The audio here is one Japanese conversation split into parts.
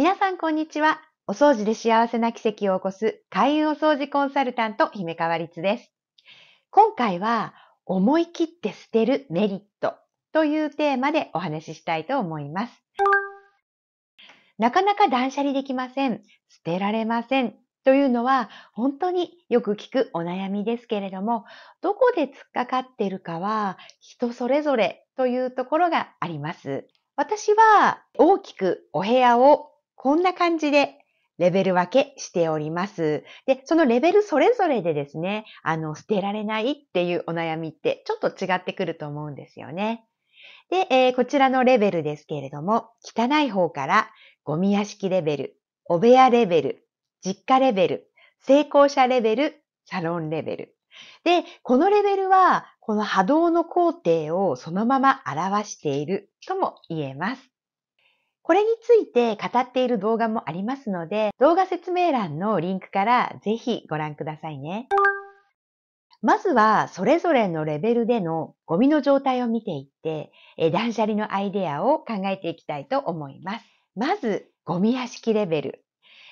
皆さん、こんにちは。お掃除で幸せな奇跡を起こす開運お掃除コンサルタント、姫川律です。今回は、思い切って捨てるメリットというテーマでお話ししたいと思います。なかなか断捨離できません。捨てられません。というのは本当によく聞くお悩みですけれども、どこで突っかかっているかは人それぞれというところがあります。私は大きくお部屋をこんな感じでレベル分けしております。で、そのレベルそれぞれでですね、あの、捨てられないっていうお悩みってちょっと違ってくると思うんですよね。で、えー、こちらのレベルですけれども、汚い方からゴミ屋敷レベル、お部屋レベル、実家レベル、成功者レベル、サロンレベル。で、このレベルは、この波動の工程をそのまま表しているとも言えます。これについて語っている動画もありますので、動画説明欄のリンクからぜひご覧くださいね。まずは、それぞれのレベルでのゴミの状態を見ていって、え断捨離のアイデアを考えていきたいと思います。まず、ゴミ屋敷レベル。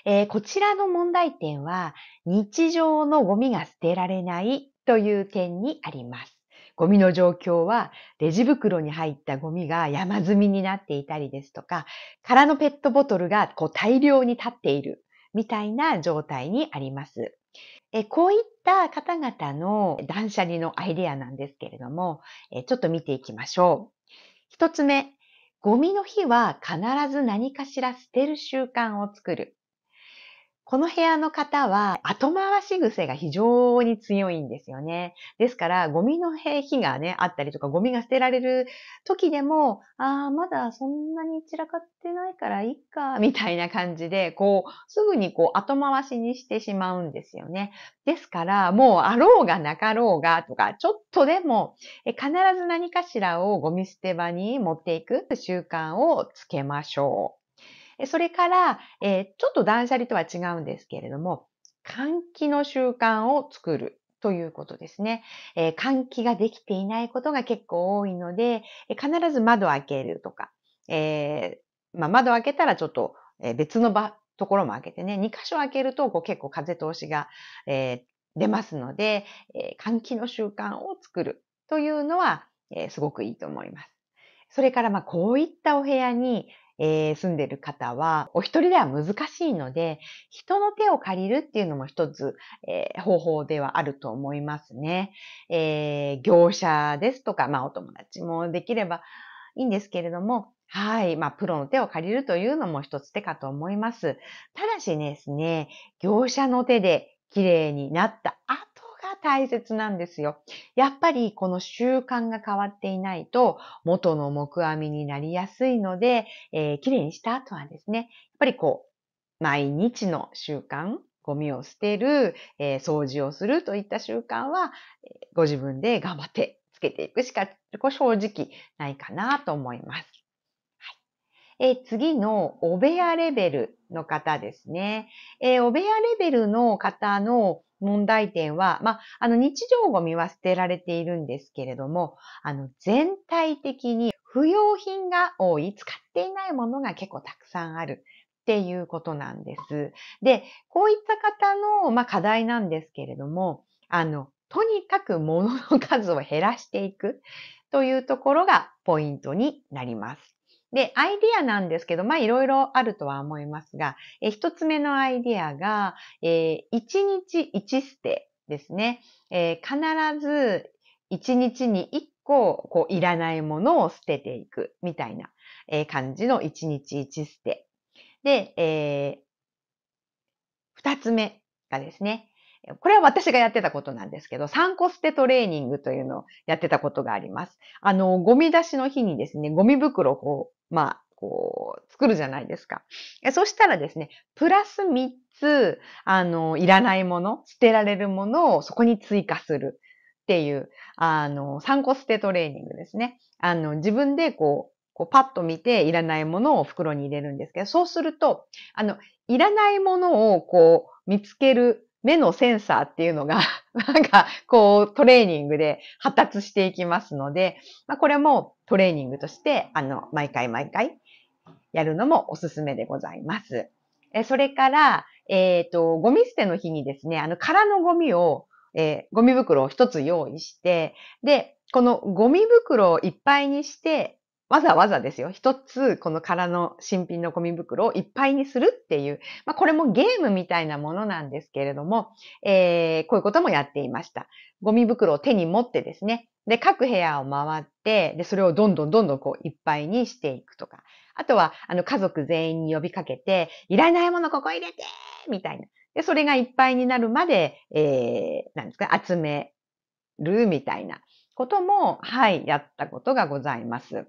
えー、こちらの問題点は、日常のゴミが捨てられないという点にあります。ゴミの状況は、レジ袋に入ったゴミが山積みになっていたりですとか、空のペットボトルがこう大量に立っているみたいな状態にあります。えこういった方々の断捨離のアイデアなんですけれども、えちょっと見ていきましょう。一つ目、ゴミの日は必ず何かしら捨てる習慣を作る。この部屋の方は後回し癖が非常に強いんですよね。ですから、ゴミの日がね、あったりとか、ゴミが捨てられる時でも、ああ、まだそんなに散らかってないからいいか、みたいな感じで、こう、すぐにこう後回しにしてしまうんですよね。ですから、もうあろうがなかろうがとか、ちょっとでも、必ず何かしらをゴミ捨て場に持っていく習慣をつけましょう。それから、えー、ちょっと断捨離とは違うんですけれども、換気の習慣を作るということですね、えー、換気ができていないことが結構多いので、必ず窓を開けるとか、えー、まあ、窓開けたらちょっと別の場、ところも開けてね、2箇所開けるとこう結構風通しが、えー、出ますので、え換気の習慣を作るというのは、えすごくいいと思います。それから、まあ、こういったお部屋に、えー、住んでる方は、お一人では難しいので、人の手を借りるっていうのも一つ、えー、方法ではあると思いますね。えー、業者ですとか、まあお友達もできればいいんですけれども、はい。まあ、プロの手を借りるというのも一つ手かと思います。ただしですね、業者の手で綺麗になった大切なんですよ。やっぱりこの習慣が変わっていないと元の木阿弥になりやすいので、えー、きれいにした後はですね、やっぱりこう、毎日の習慣、ゴミを捨てる、えー、掃除をするといった習慣は、ご自分で頑張ってつけていくしか正直ないかなと思います。え次のお部屋レベルの方ですね。えー、お部屋レベルの方の問題点は、まあ、あの日常ゴミは捨てられているんですけれども、あの全体的に不要品が多い、使っていないものが結構たくさんあるっていうことなんです。で、こういった方の、まあ、課題なんですけれども、あの、とにかく物の数を減らしていくというところがポイントになります。で、アイディアなんですけど、まいろいろあるとは思いますが、一つ目のアイディアが、えー、日一捨てですね。えー、必ず一日に一個、こう、いらないものを捨てていくみたいな、えー、感じの一日一捨て。で、えー、つ目がですね、これは私がやってたことなんですけど、3個捨てトレーニングというのをやってたことがあります。あの、ゴミ出しの日にですね、ゴミ袋をこうまあ、こう、作るじゃないですか。そしたらですね、プラス3つ、あの、いらないもの、捨てられるものをそこに追加するっていう、あの、3個捨てトレーニングですね。あの、自分でこう、こうパッと見ていらないものを袋に入れるんですけど、そうすると、あの、いらないものをこう、見つける目のセンサーっていうのが なんか、こう、トレーニングで発達していきますので、まあ、これもトレーニングとして、あの、毎回毎回やるのもおすすめでございます。えそれから、えっ、ー、と、ゴミ捨ての日にですね、あの、空のゴミを、えー、ゴミ袋を一つ用意して、で、このゴミ袋をいっぱいにして、わざわざですよ。一つ、この空の新品のゴミ袋をいっぱいにするっていう、まあ、これもゲームみたいなものなんですけれども、えー、こういうこともやっていました。ゴミ袋を手に持ってですね、で、各部屋を回って、で、それをどんどんどんどんこういっぱいにしていくとか、あとは、あの、家族全員に呼びかけて、いらないものここ入れてみたいな。で、それがいっぱいになるまで、えー、なんですか、集めるみたいなことも、はい、やったことがございます。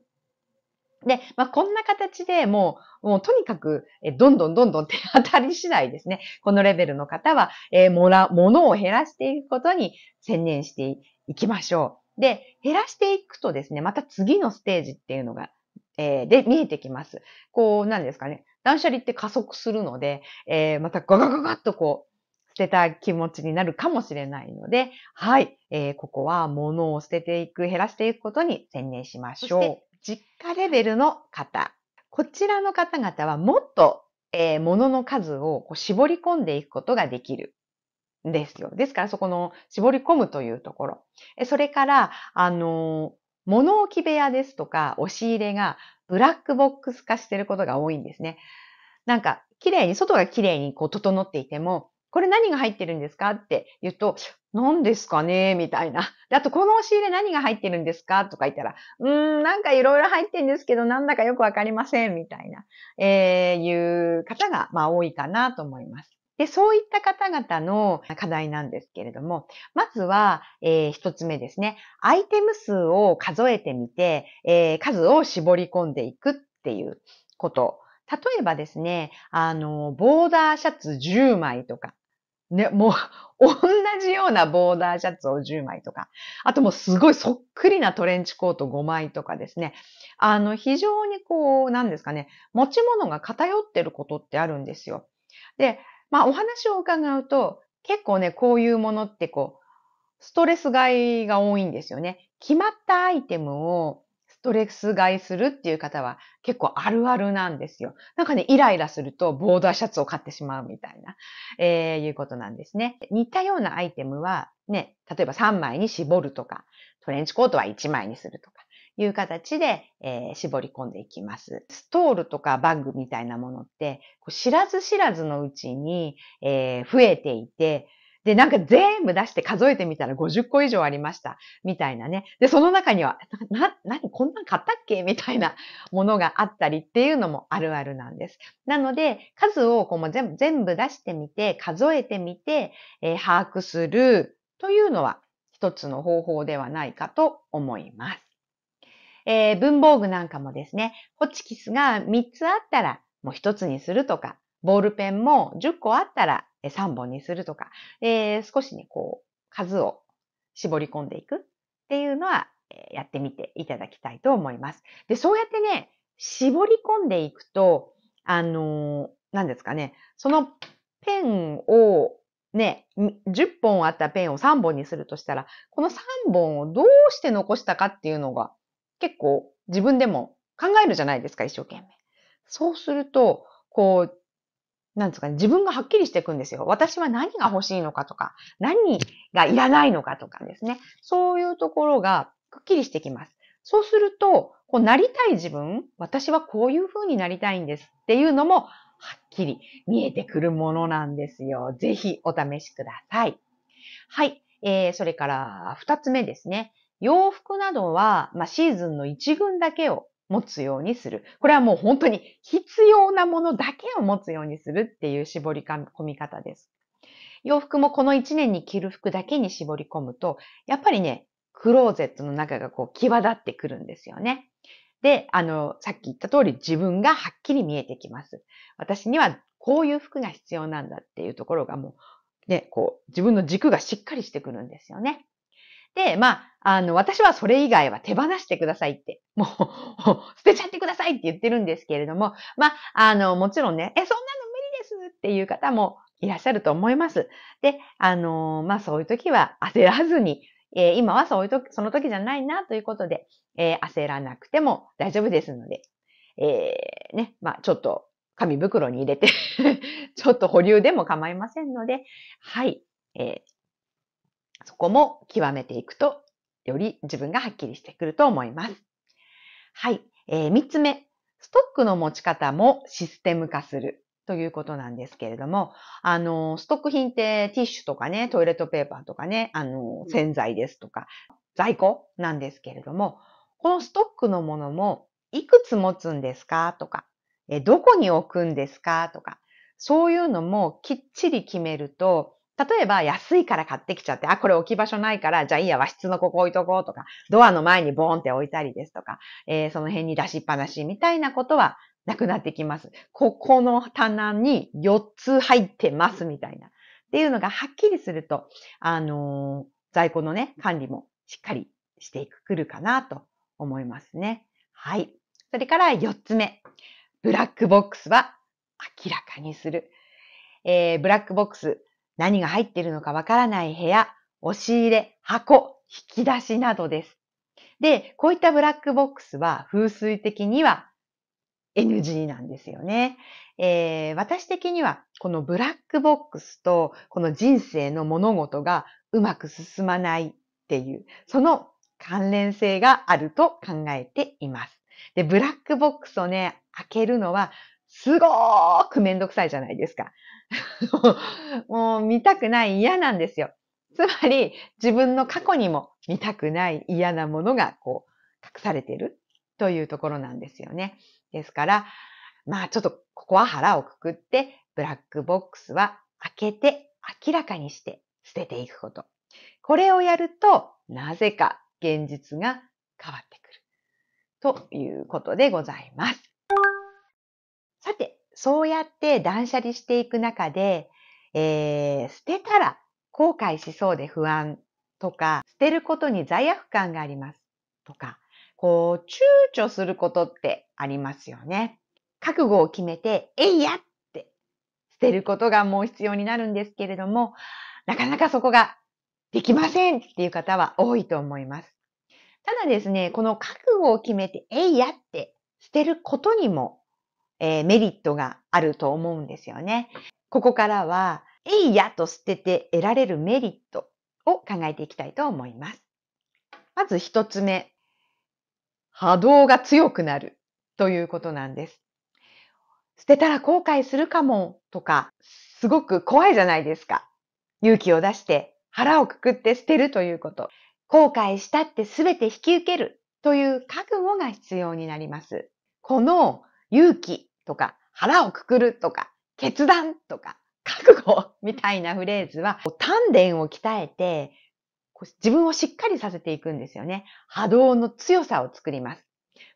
で、まあ、こんな形でもう、もうとにかく、えどんどんどんどん 手当たり次第ですね。このレベルの方は、えー、もら、ものを減らしていくことに専念していきましょう。で、減らしていくとですね、また次のステージっていうのが、えー、で、見えてきます。こう、なんですかね。断捨離って加速するので、えー、またガガガガッとこう、捨てた気持ちになるかもしれないので、はい、えー、ここはものを捨てていく、減らしていくことに専念しましょう。実家レベルの方。こちらの方々はもっと、えー、物の数をこう絞り込んでいくことができる。んですよ。ですから、そこの絞り込むというところ。それから、あの、物置部屋ですとか、押し入れがブラックボックス化していることが多いんですね。なんか、綺麗に、外が綺麗にこう整っていても、これ何が入ってるんですかって言うと、何ですかねみたいな。で、あと、この押し入れ何が入ってるんですかとか言ったら、うーん、なんかいろいろ入ってるんですけど、なんだかよくわかりません、みたいな、えー、いう方が、まあ、多いかなと思います。で、そういった方々の課題なんですけれども、まずは、えー、一つ目ですね。アイテム数を数えてみて、えー、数を絞り込んでいくっていうこと。例えばですね、あの、ボーダーシャツ10枚とか、ね、もう、同じようなボーダーシャツを10枚とか、あともうすごいそっくりなトレンチコート5枚とかですね。あの、非常にこう、なんですかね、持ち物が偏ってることってあるんですよ。で、まあお話を伺うと、結構ね、こういうものってこう、ストレス買いが多いんですよね。決まったアイテムをストレス買いするっていう方は結構あるあるなんですよ。なんかね、イライラするとボーダーシャツを買ってしまうみたいな、えー、いうことなんですね。似たようなアイテムはね、例えば3枚に絞るとか、トレンチコートは1枚にするとか、いう形で、えー、絞り込んでいきます。ストールとかバッグみたいなものって、知らず知らずのうちに、えー、増えていて、で、なんか全部出して数えてみたら50個以上ありました。みたいなね。で、その中には、な、な、にこんなん買ったっけみたいなものがあったりっていうのもあるあるなんです。なので、数をこう全部全部出してみて、数えてみて、えー、把握するというのは一つの方法ではないかと思います。えー、文房具なんかもですね、ホチキスが3つあったらもう1つにするとか、ボールペンも10個あったら3本にするとか、えー、少しね、こう、数を絞り込んでいくっていうのはやってみていただきたいと思います。で、そうやってね、絞り込んでいくと、あのー、何ですかね、そのペンをね、10本あったペンを3本にするとしたら、この3本をどうして残したかっていうのが結構自分でも考えるじゃないですか、一生懸命。そうすると、こう、なんですかね、自分がはっきりしていくんですよ。私は何が欲しいのかとか、何がいらないのかとかですね。そういうところがくっきりしてきます。そうすると、こうなりたい自分、私はこういう風になりたいんですっていうのも、はっきり見えてくるものなんですよ。ぜひお試しください。はい。えー、それから、二つ目ですね。洋服などは、まあ、シーズンの一群だけを持つようにする。これはもう本当に必要なものだけを持つようにするっていう絞り込み方です。洋服もこの1年に着る服だけに絞り込むと、やっぱりね、クローゼットの中がこう際立ってくるんですよね。で、あの、さっき言った通り自分がはっきり見えてきます。私にはこういう服が必要なんだっていうところがもう、ね、こう、自分の軸がしっかりしてくるんですよね。で、まあ、あの、私はそれ以外は手放してくださいって、もう 捨てちゃってくださいって言ってるんですけれども、まあ、あの、もちろんね、え、そんなの無理ですっていう方もいらっしゃると思います。で、あの、まあ、そういう時は焦らずに、えー、今はそういう時、その時じゃないなということで、えー、焦らなくても大丈夫ですので、えー、ね、まあ、ちょっと紙袋に入れて ちょっと保留でも構いませんので、はい、えそこも極めていくと、より自分がはっきりしてくると思います。はい。えー、3つ目、ストックの持ち方もシステム化するということなんですけれども、あの、ストック品ってティッシュとかね、トイレットペーパーとかね、あの、洗剤ですとか、在庫なんですけれども、このストックのものも、いくつ持つんですかとか、え、どこに置くんですかとか、そういうのもきっちり決めると、例えば安いから買ってきちゃって、あ、これ置き場所ないから、じゃあいいや、和室のここ置いとこうとか、ドアの前にボーンって置いたりですとか、えー、その辺に出しっぱなしみたいなことはなくなってきます。ここの棚に4つ入ってますみたいな。っていうのがはっきりすると、あのー、在庫のね、管理もしっかりしてくるかなと思いますね。はい。それから4つ目。ブラックボックスは明らかにする。えー、ブラックボックス。何が入っているのかわからない部屋、押し入れ、箱、引き出しなどです。で、こういったブラックボックスは風水的には NG なんですよね。えー、私的にはこのブラックボックスとこの人生の物事がうまく進まないっていう、その関連性があると考えています。で、ブラックボックスをね、開けるのはすごーくめんどくさいじゃないですか。もう見たくない嫌なんですよ。つまり自分の過去にも見たくない嫌なものがこう隠されているというところなんですよね。ですから、まあちょっとここは腹をくくって、ブラックボックスは開けて明らかにして捨てていくこと。これをやると、なぜか現実が変わってくる。ということでございます。そうやって断捨離していく中で、えー、捨てたら後悔しそうで不安とか、捨てることに罪悪感がありますとか、こう、躊躇することってありますよね。覚悟を決めて、えいやって捨てることがもう必要になるんですけれども、なかなかそこができませんっていう方は多いと思います。ただですね、この覚悟を決めて、えいやって捨てることにもえー、メリットがあると思うんですよね。ここからは、えいやと捨てて得られるメリットを考えていきたいと思います。まず一つ目、波動が強くなるということなんです。捨てたら後悔するかもとか、すごく怖いじゃないですか。勇気を出して腹をくくって捨てるということ。後悔したってすべて引き受けるという覚悟が必要になります。この勇気とか、腹をくくるとか、決断とか、覚悟みたいなフレーズは、丹田を鍛えて、自分をしっかりさせていくんですよね。波動の強さを作ります。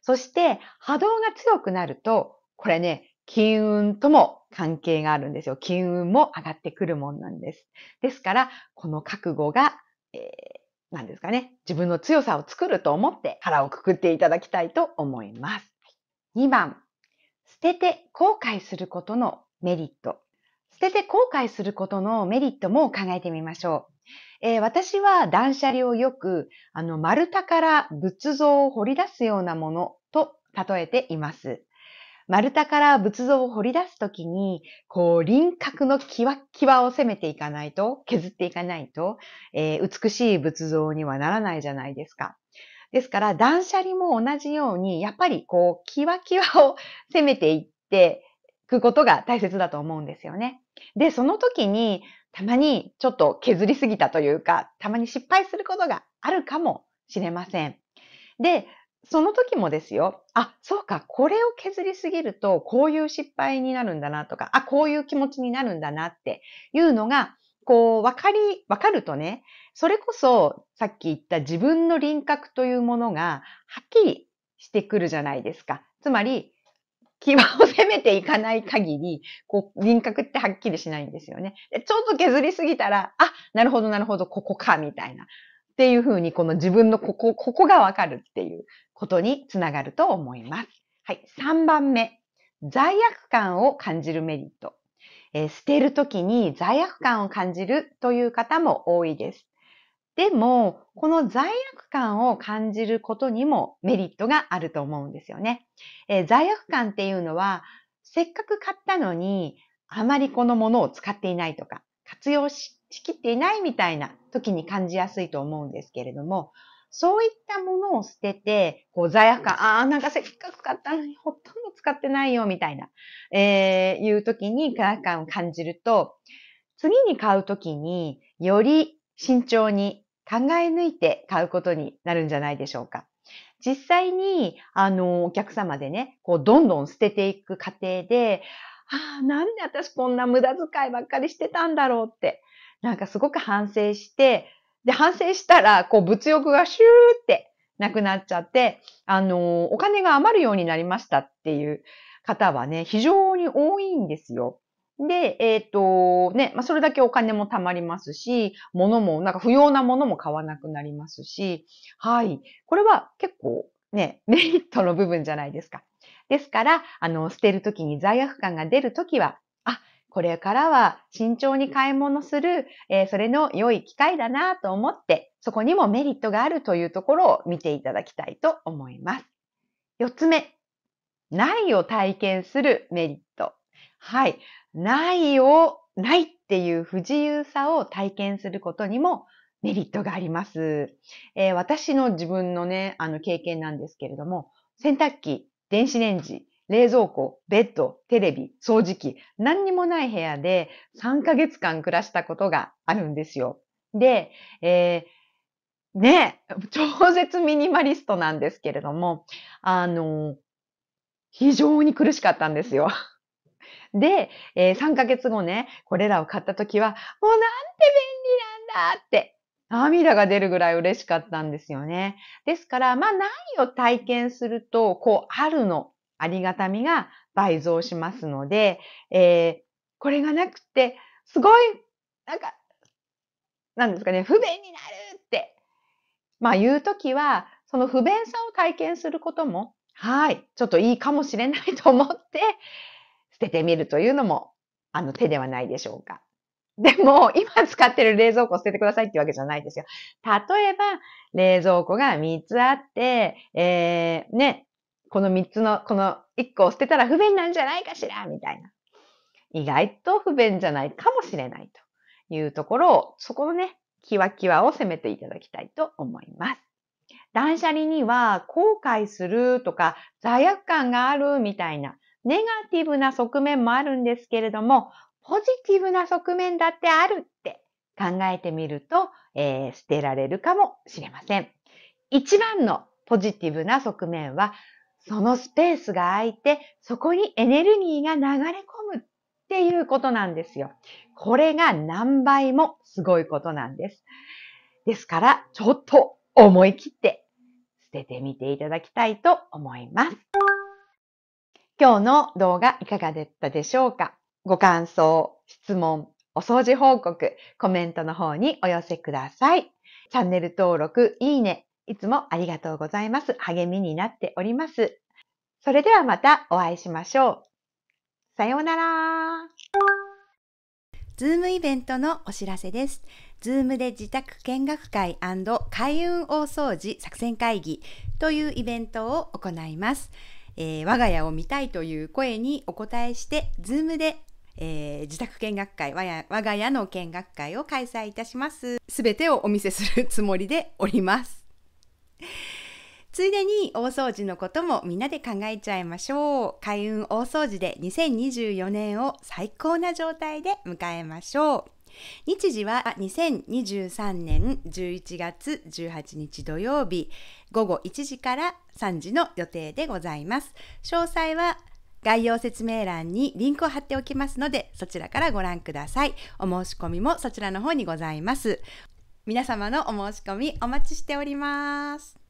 そして、波動が強くなると、これね、金運とも関係があるんですよ。金運も上がってくるもんなんです。ですから、この覚悟が、えー、なんですかね、自分の強さを作ると思って腹をくくっていただきたいと思います。2番、捨てて後悔することのメリット。捨てて後悔することのメリットも考えてみましょう。えー、私は断捨離をよく、あの、丸太から仏像を掘り出すようなものと例えています。丸太から仏像を掘り出すときに、こう、輪郭のキワキワを攻めていかないと、削っていかないと、えー、美しい仏像にはならないじゃないですか。ですから、断捨離も同じように、やっぱりこう、キワキワを 攻めていっていくことが大切だと思うんですよね。で、その時に、たまにちょっと削りすぎたというか、たまに失敗することがあるかもしれません。で、その時もですよ、あ、そうか、これを削りすぎると、こういう失敗になるんだなとか、あ、こういう気持ちになるんだなっていうのが、こう、わかり、わかるとね、それこそ、さっき言った自分の輪郭というものが、はっきりしてくるじゃないですか。つまり、際を攻めていかない限り、こう、輪郭ってはっきりしないんですよね。ちょっと削りすぎたら、あ、なるほど、なるほど、ここか、みたいな。っていうふうに、この自分のここ、ここがわかるっていうことにつながると思います。はい。3番目。罪悪感を感じるメリット。えー、捨てるときに罪悪感を感じるという方も多いです。でも、この罪悪感を感じることにもメリットがあると思うんですよね。えー、罪悪感っていうのは、せっかく買ったのに、あまりこのものを使っていないとか、活用しきっていないみたいな時に感じやすいと思うんですけれども、そういったものを捨てて、こう罪悪感、ああ、なんかせっかく買ったのにほとん使ってないよみたいな、えー、いう時に価悪感を感じると、次に買う時により慎重に考え抜いて買うことになるんじゃないでしょうか。実際に、あの、お客様でね、こう、どんどん捨てていく過程で、ああ、なんで私こんな無駄遣いばっかりしてたんだろうって、なんかすごく反省して、で、反省したら、こう、物欲がシューってなくなっちゃって、あの、お金が余るようになりましたっていう方はね、非常に多いんですよ。で、えっ、ー、と、ね、まあ、それだけお金も貯まりますし、物も、なんか不要なものも買わなくなりますし、はい。これは結構ね、メリットの部分じゃないですか。ですから、あの、捨てるときに罪悪感が出るときは、これからは慎重に買い物する、えー、それの良い機会だなと思って、そこにもメリットがあるというところを見ていただきたいと思います。四つ目、ないを体験するメリット。はい。ないを、ないっていう不自由さを体験することにもメリットがあります。えー、私の自分のね、あの経験なんですけれども、洗濯機、電子レンジ、冷蔵庫、ベッド、テレビ、掃除機、何にもない部屋で3ヶ月間暮らしたことがあるんですよ。で、えー、ね、超絶ミニマリストなんですけれども、あの、非常に苦しかったんですよ。で、えー、3ヶ月後ね、これらを買った時は、もうなんて便利なんだって涙が出るぐらい嬉しかったんですよね。ですから、まあ何を体験すると、こうあるのありがたみが倍増しますので、えー、これがなくて、すごい、なんか、なんですかね、不便になるって、まあ言うときは、その不便さを体験することも、はい、ちょっといいかもしれないと思って、捨ててみるというのも、あの手ではないでしょうか。でも、今使ってる冷蔵庫を捨ててくださいってわけじゃないですよ。例えば、冷蔵庫が3つあって、えー、ね、この3つの、この1個を捨てたら不便なんじゃないかしらみたいな。意外と不便じゃないかもしれないというところを、そこのね、キワキワを攻めていただきたいと思います。断捨離には後悔するとか罪悪感があるみたいなネガティブな側面もあるんですけれども、ポジティブな側面だってあるって考えてみると、えー、捨てられるかもしれません。一番のポジティブな側面はそのスペースが空いて、そこにエネルギーが流れ込むっていうことなんですよ。これが何倍もすごいことなんです。ですから、ちょっと思い切って捨ててみていただきたいと思います。今日の動画いかがだったでしょうかご感想、質問、お掃除報告、コメントの方にお寄せください。チャンネル登録、いいね、いつもありがとうございます。励みになっております。それではまたお会いしましょう。さようなら。ズームイベントのお知らせです。ズームで自宅見学会開運大掃除作戦会議というイベントを行います。えー、我が家を見たいという声にお答えして、ズームでえー、自宅見学会我が家の見学会を開催いたします。すべてをお見せするつもりでおります。ついでに大掃除のこともみんなで考えちゃいましょう。開運大掃除で2024年を最高な状態で迎えましょう。日時は2023年11月18日土曜日午後1時から3時の予定でございます。詳細は概要説明欄にリンクを貼っておきますので、そちらからご覧ください。お申し込みもそちらの方にございます。皆様のお申し込みお待ちしております。